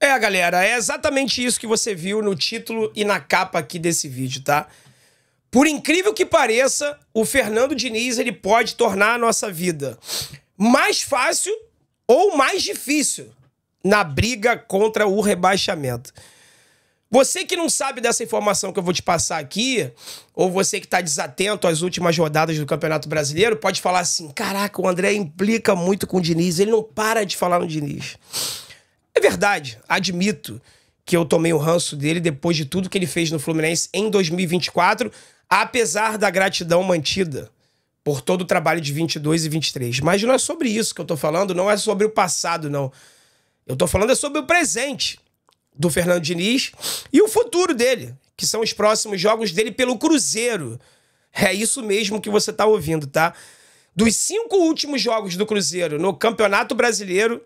É, galera, é exatamente isso que você viu no título e na capa aqui desse vídeo, tá? Por incrível que pareça, o Fernando Diniz ele pode tornar a nossa vida mais fácil ou mais difícil na briga contra o rebaixamento. Você que não sabe dessa informação que eu vou te passar aqui, ou você que está desatento às últimas rodadas do Campeonato Brasileiro, pode falar assim: caraca, o André implica muito com o Diniz, ele não para de falar no Diniz. É verdade, admito que eu tomei o ranço dele depois de tudo que ele fez no Fluminense em 2024, apesar da gratidão mantida por todo o trabalho de 22 e 23. Mas não é sobre isso que eu tô falando, não é sobre o passado, não. Eu tô falando é sobre o presente do Fernando Diniz e o futuro dele, que são os próximos jogos dele pelo Cruzeiro. É isso mesmo que você tá ouvindo, tá? Dos cinco últimos jogos do Cruzeiro no Campeonato Brasileiro,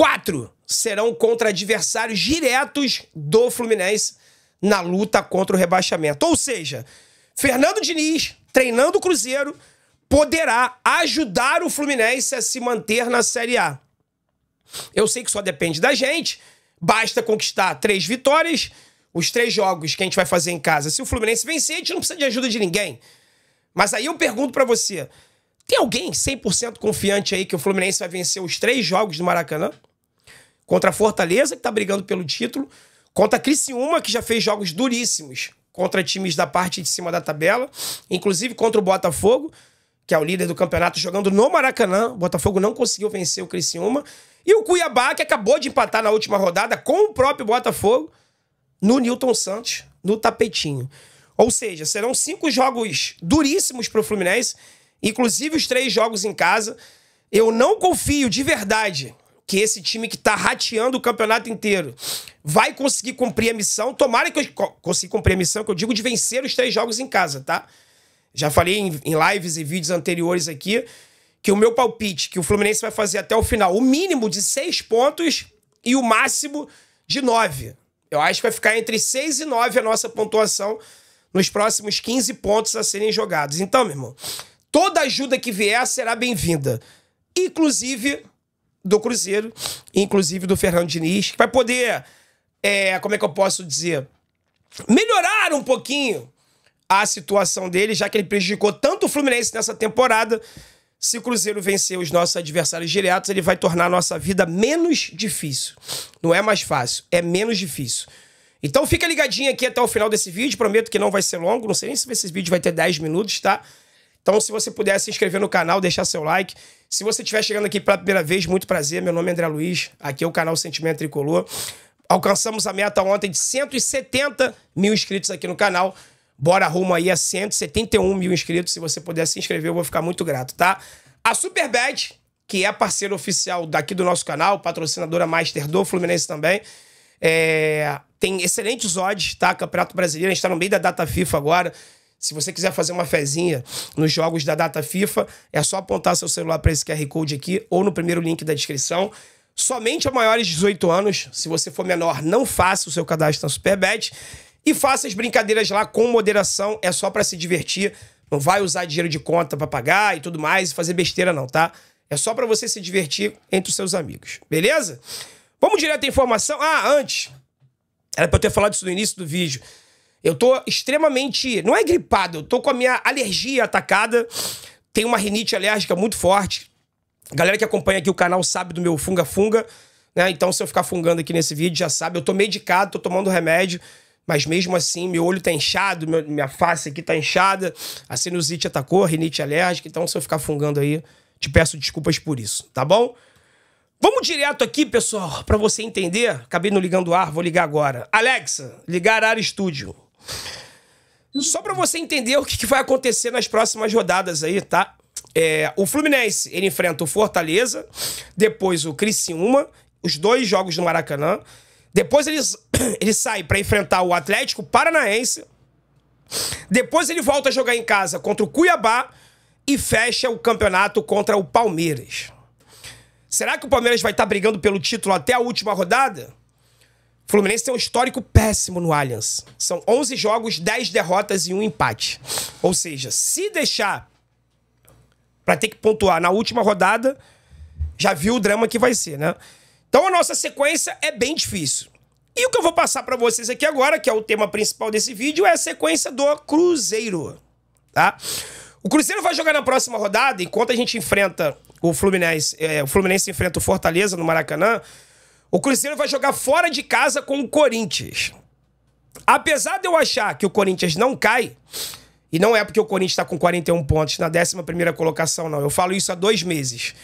quatro serão contra adversários diretos do Fluminense na luta contra o rebaixamento. Ou seja, Fernando Diniz, treinando o Cruzeiro, poderá ajudar o Fluminense a se manter na Série A. Eu sei que só depende da gente, basta conquistar três vitórias, os três jogos que a gente vai fazer em casa. Se o Fluminense vencer, a gente não precisa de ajuda de ninguém. Mas aí eu pergunto para você, tem alguém 100% confiante aí que o Fluminense vai vencer os três jogos do Maracanã? Contra a Fortaleza, que tá brigando pelo título. Contra a Criciúma, que já fez jogos duríssimos contra times da parte de cima da tabela. Inclusive contra o Botafogo, que é o líder do campeonato, jogando no Maracanã. O Botafogo não conseguiu vencer o Criciúma. E o Cuiabá, que acabou de empatar na última rodada com o próprio Botafogo, no Newton Santos, no tapetinho. Ou seja, serão cinco jogos duríssimos para o Fluminense, inclusive os três jogos em casa. Eu não confio de verdade que esse time que está rateando o campeonato inteiro vai conseguir cumprir a missão. Tomara que eu consiga cumprir a missão, que eu digo de vencer os três jogos em casa, tá? Já falei em, em lives e vídeos anteriores aqui que o meu palpite, que o Fluminense vai fazer até o final, o mínimo de seis pontos e o máximo de nove. Eu acho que vai ficar entre seis e nove a nossa pontuação nos próximos 15 pontos a serem jogados. Então, meu irmão, toda ajuda que vier será bem-vinda. Inclusive do Cruzeiro, inclusive do Fernando Diniz, que vai poder, é, como é que eu posso dizer, melhorar um pouquinho a situação dele, já que ele prejudicou tanto o Fluminense nessa temporada. Se o Cruzeiro vencer os nossos adversários diretos, ele vai tornar a nossa vida menos difícil. Não é mais fácil, é menos difícil. Então fica ligadinho aqui até o final desse vídeo, prometo que não vai ser longo, não sei nem se esse vídeo vai ter 10 minutos, tá? Então, se você puder se inscrever no canal, deixar seu like. Se você estiver chegando aqui pela primeira vez, muito prazer. Meu nome é André Luiz, aqui é o canal Sentimento Tricolor. Alcançamos a meta ontem de 170 mil inscritos aqui no canal. Bora rumo aí a 171 mil inscritos. Se você puder se inscrever, eu vou ficar muito grato, tá? A Superbet, que é parceira oficial daqui do nosso canal, patrocinadora master do Fluminense também, é... tem excelentes odds, tá? Campeonato Brasileiro, a gente tá no meio da data FIFA agora. Se você quiser fazer uma fezinha nos jogos da data FIFA, é só apontar seu celular para esse QR Code aqui ou no primeiro link da descrição. Somente a maiores de 18 anos. Se você for menor, não faça o seu cadastro na Superbet. E faça as brincadeiras lá com moderação, é só para se divertir. Não vai usar dinheiro de conta para pagar e tudo mais e fazer besteira não, tá? É só para você se divertir entre os seus amigos, beleza? Vamos direto à informação. Ah, antes, era para eu ter falado isso no início do vídeo. Eu tô extremamente. Não é gripado, eu tô com a minha alergia atacada. Tenho uma rinite alérgica muito forte. A galera que acompanha aqui o canal sabe do meu Funga Funga. Né? Então, se eu ficar fungando aqui nesse vídeo, já sabe. Eu tô medicado, tô tomando remédio. Mas mesmo assim, meu olho tá inchado, meu, minha face aqui tá inchada. A sinusite atacou, a rinite alérgica. Então, se eu ficar fungando aí, te peço desculpas por isso, tá bom? Vamos direto aqui, pessoal, para você entender. Acabei não ligando o ar, vou ligar agora. Alexa, ligar ar estúdio. Só para você entender o que, que, vai acontecer nas próximas rodadas aí, tá? É, o Fluminense, ele enfrenta o Fortaleza, depois o Criciúma, os dois jogos no Maracanã. Depois ele, ele sai para enfrentar o Atlético Paranaense. Depois ele volta a jogar em casa contra o Cuiabá e fecha o campeonato contra o Palmeiras. Será que o Palmeiras vai estar tá brigando pelo título até a última rodada? Fluminense tem um histórico péssimo no Allianz. São 11 jogos, 10 derrotas e um empate. Ou seja, se deixar para ter que pontuar na última rodada, já viu o drama que vai ser, né? Então a nossa sequência é bem difícil. E o que eu vou passar para vocês aqui agora, que é o tema principal desse vídeo, é a sequência do Cruzeiro, tá? O Cruzeiro vai jogar na próxima rodada, enquanto a gente enfrenta o Fluminense, é, o Fluminense enfrenta o Fortaleza no Maracanã. O Cruzeiro vai jogar fora de casa com o Corinthians. Apesar de eu achar que o Corinthians não cai, e não é porque o Corinthians está com 41 pontos na 11 colocação, não. Eu falo isso há dois meses.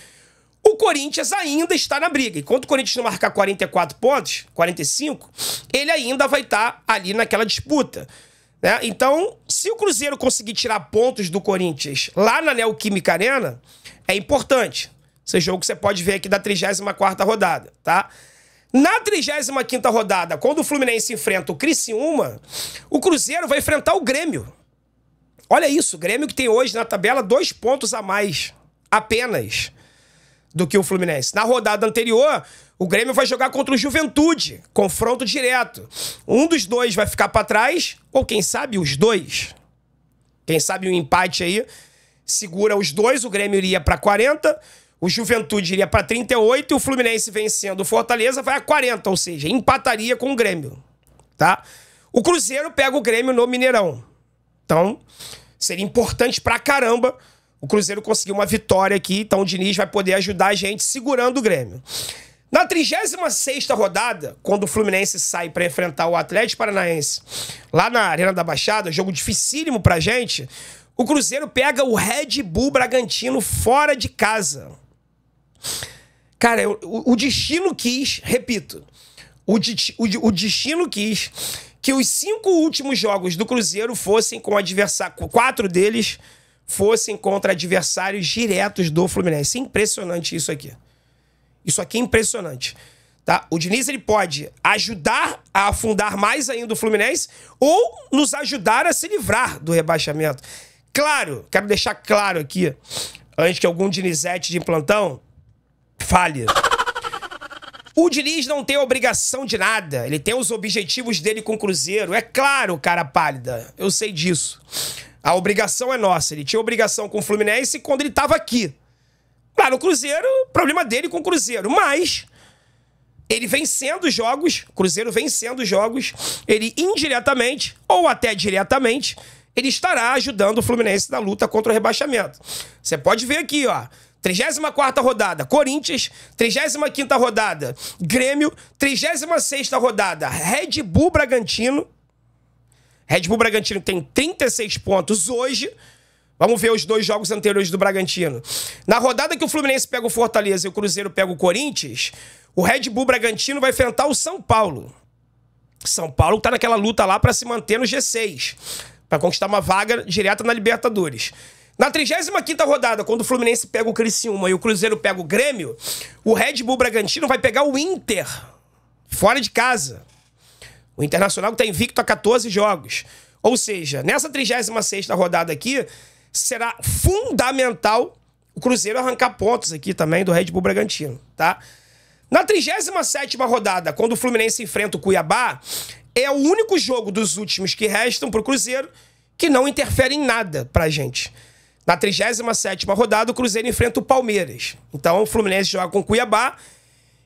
O Corinthians ainda está na briga. Enquanto o Corinthians não marcar 44 pontos, 45, ele ainda vai estar tá ali naquela disputa. Né? Então, se o Cruzeiro conseguir tirar pontos do Corinthians lá na Neoquímica Arena, é importante. Esse jogo que você pode ver aqui da 34 rodada, tá? Na 35 rodada, quando o Fluminense enfrenta o Criciúma, o Cruzeiro vai enfrentar o Grêmio. Olha isso, o Grêmio que tem hoje na tabela dois pontos a mais apenas do que o Fluminense. Na rodada anterior, o Grêmio vai jogar contra o Juventude, confronto direto. Um dos dois vai ficar para trás, ou quem sabe os dois. Quem sabe um empate aí segura os dois, o Grêmio iria para 40 o Juventude iria para 38 e o Fluminense vencendo o Fortaleza vai a 40, ou seja, empataria com o Grêmio, tá? O Cruzeiro pega o Grêmio no Mineirão. Então, seria importante pra caramba o Cruzeiro conseguir uma vitória aqui, então o Diniz vai poder ajudar a gente segurando o Grêmio. Na 36ª rodada, quando o Fluminense sai para enfrentar o Atlético Paranaense, lá na Arena da Baixada, jogo dificílimo pra gente, o Cruzeiro pega o Red Bull Bragantino fora de casa. Cara, eu, o, o, destino quis, repito, o, de, o, o destino quis que os cinco últimos jogos do Cruzeiro fossem com adversário, quatro deles fossem contra adversários diretos do Fluminense. É impressionante isso aqui. Isso aqui é impressionante. Tá? O Diniz ele pode ajudar a afundar mais ainda o Fluminense ou nos ajudar a se livrar do rebaixamento. Claro, quero deixar claro aqui, antes que algum Dinizete de plantão falha. O Diniz não tem obrigação de nada. Ele tem os objetivos dele com o Cruzeiro. É claro, cara pálida. Eu sei disso. A obrigação é nossa. Ele tinha obrigação com o Fluminense quando ele estava aqui. Lá no Cruzeiro, problema dele com o Cruzeiro. Mas ele vencendo jogos, Cruzeiro vencendo jogos, ele indiretamente ou até diretamente ele estará ajudando o Fluminense na luta contra o rebaixamento. Você pode ver aqui, ó. 34 rodada, Corinthians. 35 rodada, Grêmio. 36 rodada, Red Bull Bragantino. Red Bull Bragantino tem 36 pontos hoje. Vamos ver os dois jogos anteriores do Bragantino. Na rodada que o Fluminense pega o Fortaleza e o Cruzeiro pega o Corinthians, o Red Bull Bragantino vai enfrentar o São Paulo. São Paulo tá naquela luta lá para se manter no G6 para conquistar uma vaga direta na Libertadores. Na 35 rodada, quando o Fluminense pega o Criciúma e o Cruzeiro pega o Grêmio, o Red Bull Bragantino vai pegar o Inter, fora de casa. O Internacional está invicto a 14 jogos. Ou seja, nessa 36 rodada aqui, será fundamental o Cruzeiro arrancar pontos aqui também do Red Bull Bragantino, tá? Na 37 rodada, quando o Fluminense enfrenta o Cuiabá, é o único jogo dos últimos que restam para o Cruzeiro que não interfere em nada pra gente. Na 37 rodada, o Cruzeiro enfrenta o Palmeiras. Então, o Fluminense joga com o Cuiabá.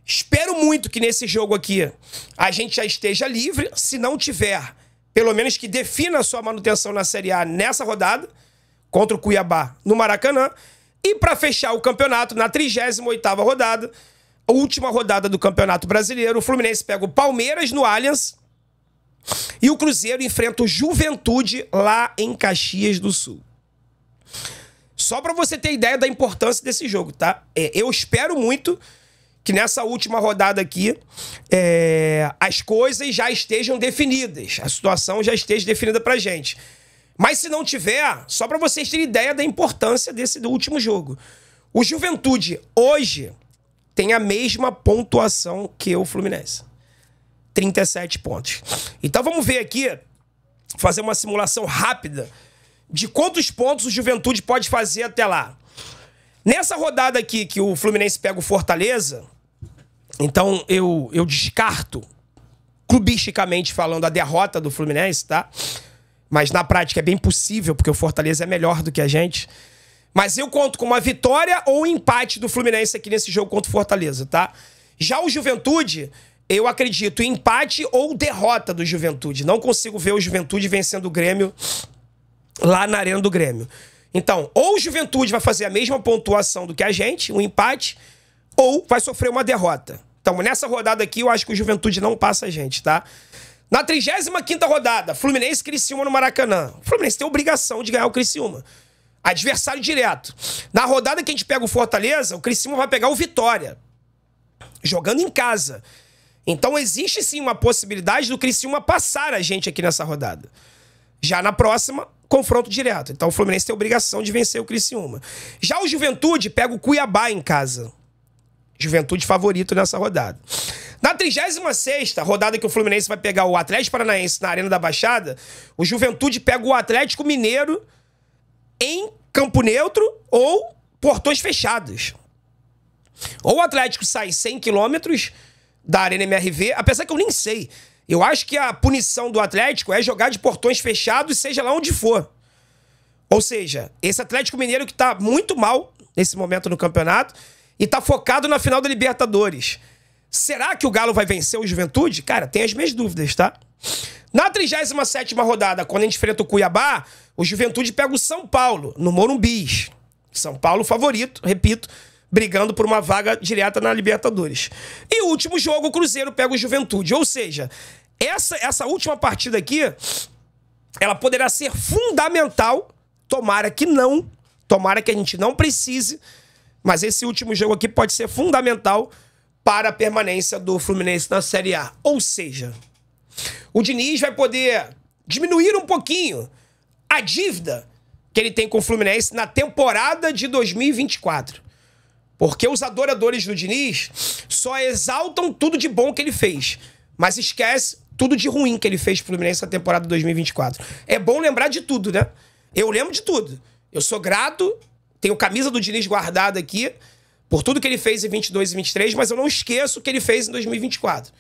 Espero muito que nesse jogo aqui a gente já esteja livre. Se não tiver, pelo menos que defina a sua manutenção na Série A nessa rodada, contra o Cuiabá no Maracanã. E para fechar o campeonato, na 38 rodada, a última rodada do Campeonato Brasileiro, o Fluminense pega o Palmeiras no Allianz e o Cruzeiro enfrenta o Juventude lá em Caxias do Sul. Só para você ter ideia da importância desse jogo, tá? É, eu espero muito que nessa última rodada aqui é, as coisas já estejam definidas, a situação já esteja definida pra gente. Mas se não tiver, só para vocês terem ideia da importância desse do último jogo. O Juventude hoje tem a mesma pontuação que o Fluminense. 37 pontos. Então vamos ver aqui, fazer uma simulação rápida de quantos pontos o Juventude pode fazer até lá. Nessa rodada aqui que o Fluminense pega o Fortaleza, então eu, eu descarto, clubisticamente falando, a derrota do Fluminense, tá? Mas na prática é bem possível, porque o Fortaleza é melhor do que a gente. Mas eu conto com uma vitória ou um empate do Fluminense aqui nesse jogo contra o Fortaleza, tá? Já o Juventude eu acredito em empate ou derrota do Juventude. Não consigo ver o Juventude vencendo o Grêmio lá na Arena do Grêmio. Então, ou o Juventude vai fazer a mesma pontuação do que a gente, um empate, ou vai sofrer uma derrota. Então, nessa rodada aqui, eu acho que o Juventude não passa a gente, tá? Na 35ª rodada, Fluminense Criciúma no Maracanã. O Fluminense tem obrigação de ganhar o Criciúma. Adversário direto. Na rodada que a gente pega o Fortaleza, o Criciúma vai pegar o Vitória. Jogando em casa. Então existe sim uma possibilidade do Criciúma passar a gente aqui nessa rodada. Já na próxima, confronto direto. Então o Fluminense tem a obrigação de vencer o Criciúma. Já o Juventude pega o Cuiabá em casa. Juventude favorito nessa rodada. Na 36 rodada que o Fluminense vai pegar o Atlético Paranaense na Arena da Baixada, o Juventude pega o Atlético Mineiro em campo neutro ou portões fechados. Ou o Atlético sai 100 quilômetros da Arena MRV, apesar que eu nem sei. Eu acho que a punição do Atlético é jogar de portões fechados, seja lá onde for. Ou seja, esse Atlético Mineiro que tá muito mal nesse momento no campeonato e tá focado na final da Libertadores. Será que o Galo vai vencer o Juventude? Cara, tem as minhas dúvidas, tá? Na 37 rodada, quando a gente enfrenta o Cuiabá, o Juventude pega o São Paulo, no Morumbis. São Paulo favorito, repito, brigando por uma vaga direta na Libertadores. E o último jogo, o Cruzeiro pega o Juventude. Ou seja, essa, essa última partida aqui, ela poderá ser fundamental. Tomara que não. Tomara que a gente não precise. Mas esse último jogo aqui pode ser fundamental para a permanência do Fluminense na Série A. Ou seja, o Diniz vai poder diminuir um pouquinho a dívida que ele tem com o Fluminense na temporada de 2024. Porque os adoradores do Diniz só exaltam tudo de bom que ele fez, mas esquece tudo de ruim que ele fez pro Fluminense na temporada 2024. É bom lembrar de tudo, né? Eu lembro de tudo. Eu sou grato, tenho camisa do Diniz guardada aqui por tudo que ele fez em 22 e 23, mas eu não esqueço o que ele fez em 2024.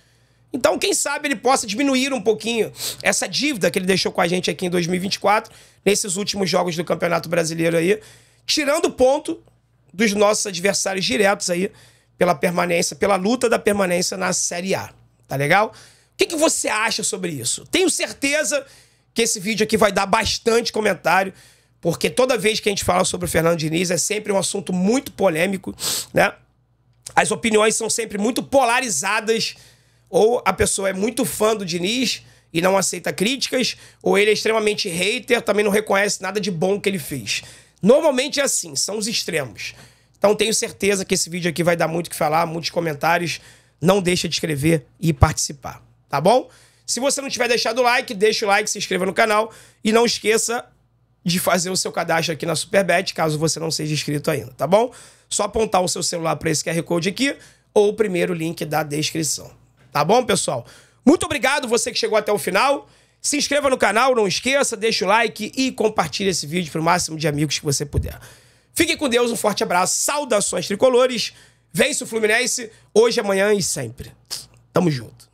Então, quem sabe ele possa diminuir um pouquinho essa dívida que ele deixou com a gente aqui em 2024, nesses últimos jogos do Campeonato Brasileiro aí, tirando ponto dos nossos adversários diretos aí pela permanência, pela luta da permanência na Série A. Tá legal? O que, que você acha sobre isso? Tenho certeza que esse vídeo aqui vai dar bastante comentário, porque toda vez que a gente fala sobre o Fernando Diniz é sempre um assunto muito polêmico, né? As opiniões são sempre muito polarizadas, ou a pessoa é muito fã do Diniz e não aceita críticas, ou ele é extremamente hater, também não reconhece nada de bom que ele fez. Normalmente é assim, são os extremos. Então tenho certeza que esse vídeo aqui vai dar muito o que falar, muitos comentários. Não deixa de escrever e participar, tá bom? Se você não tiver deixado o like, deixa o like, se inscreva no canal e não esqueça de fazer o seu cadastro aqui na Superbet, caso você não seja inscrito ainda, tá bom? Só apontar o seu celular para esse QR Code aqui ou o primeiro link da descrição. Tá bom, pessoal? Muito obrigado você que chegou até o final. Se inscreva no canal, não esqueça, deixa o like e compartilhe esse vídeo para o máximo de amigos que você puder. Fique com Deus, um forte abraço, saudações tricolores. Vence o Fluminense hoje, amanhã e sempre. Tamo junto.